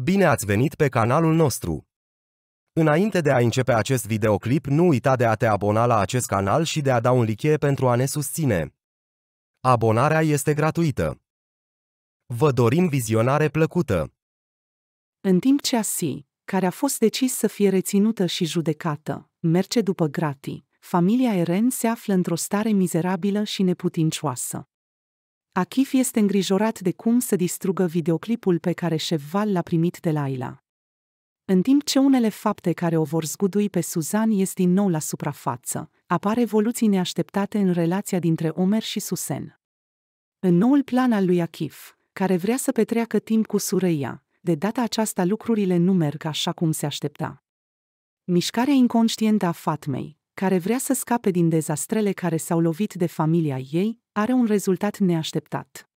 Bine ați venit pe canalul nostru! Înainte de a începe acest videoclip, nu uita de a te abona la acest canal și de a da un like pentru a ne susține. Abonarea este gratuită. Vă dorim vizionare plăcută! În timp ce Asi, care a fost decis să fie reținută și judecată, merge după gratii, familia Eren se află într-o stare mizerabilă și neputincioasă. Achif este îngrijorat de cum să distrugă videoclipul pe care Șevval l-a primit de la Ila. În timp ce unele fapte care o vor zgudui pe Suzan ies din nou la suprafață, apar evoluții neașteptate în relația dintre Omer și Susen. În noul plan al lui Achif, care vrea să petreacă timp cu Sureia, de data aceasta lucrurile nu merg așa cum se aștepta. Mișcarea inconștientă a Fatmei, care vrea să scape din dezastrele care s-au lovit de familia ei, are un rezultat neașteptat.